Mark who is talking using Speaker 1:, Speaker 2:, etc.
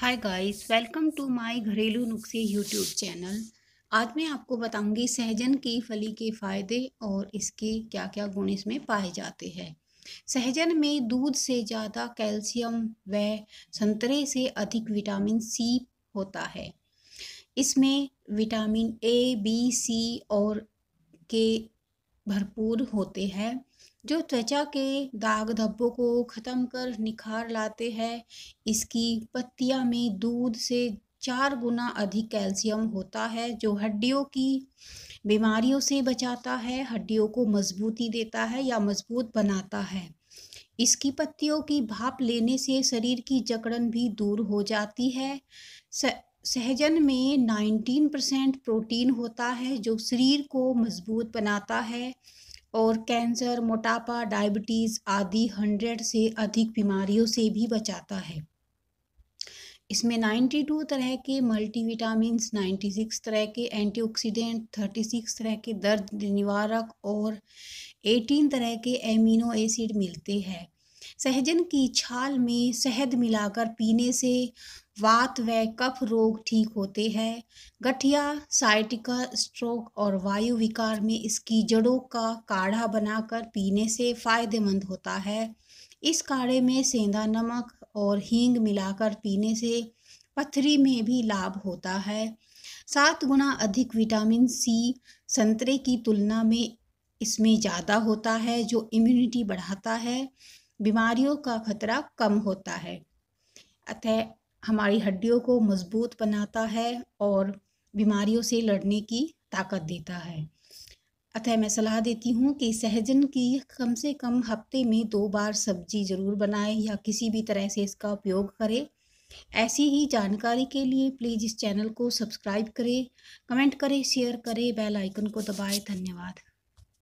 Speaker 1: hi guys welcome to my घरेलू नुस्खे YouTube channel आज मैं आपको बताऊंगी सहजन की फली के फ़ायदे और इसके क्या क्या गुण इसमें पाए जाते हैं सहजन में दूध से ज़्यादा कैल्शियम व संतरे से अधिक विटामिन सी होता है इसमें विटामिन ए बी सी और के भरपूर होते हैं जो त्वचा के दाग धब्बों को ख़त्म कर निखार लाते हैं इसकी पत्तियाँ में दूध से चार गुना अधिक कैल्शियम होता है जो हड्डियों की बीमारियों से बचाता है हड्डियों को मजबूती देता है या मजबूत बनाता है इसकी पत्तियों की भाप लेने से शरीर की जकड़न भी दूर हो जाती है सहजन में 19 परसेंट प्रोटीन होता है जो शरीर को मजबूत बनाता है और कैंसर मोटापा डायबिटीज़ आदि हंड्रेड से अधिक बीमारियों से भी बचाता है इसमें 92 तरह के मल्टीविटामिन 96 तरह के एंटीऑक्सीडेंट 36 तरह के दर्द निवारक और 18 तरह के एमिनो एसिड मिलते हैं सहजन की छाल में शहद मिलाकर पीने से वात व कफ रोग ठीक होते हैं गठिया साइटिका स्ट्रोक और वायु विकार में इसकी जड़ों का काढ़ा बनाकर पीने से फायदेमंद होता है इस काढ़े में सेंधा नमक और हींग मिलाकर पीने से पथरी में भी लाभ होता है सात गुना अधिक विटामिन सी संतरे की तुलना में इसमें ज़्यादा होता है जो इम्यूनिटी बढ़ाता है बीमारियों का खतरा कम होता है अतः हमारी हड्डियों को मजबूत बनाता है और बीमारियों से लड़ने की ताकत देता है अतः मैं सलाह देती हूँ कि सहजन की कम से कम हफ्ते में दो बार सब्जी ज़रूर बनाएं या किसी भी तरह से इसका उपयोग करें ऐसी ही जानकारी के लिए प्लीज़ इस चैनल को सब्सक्राइब करें कमेंट करें शेयर करें बेल आइकन को दबाएं धन्यवाद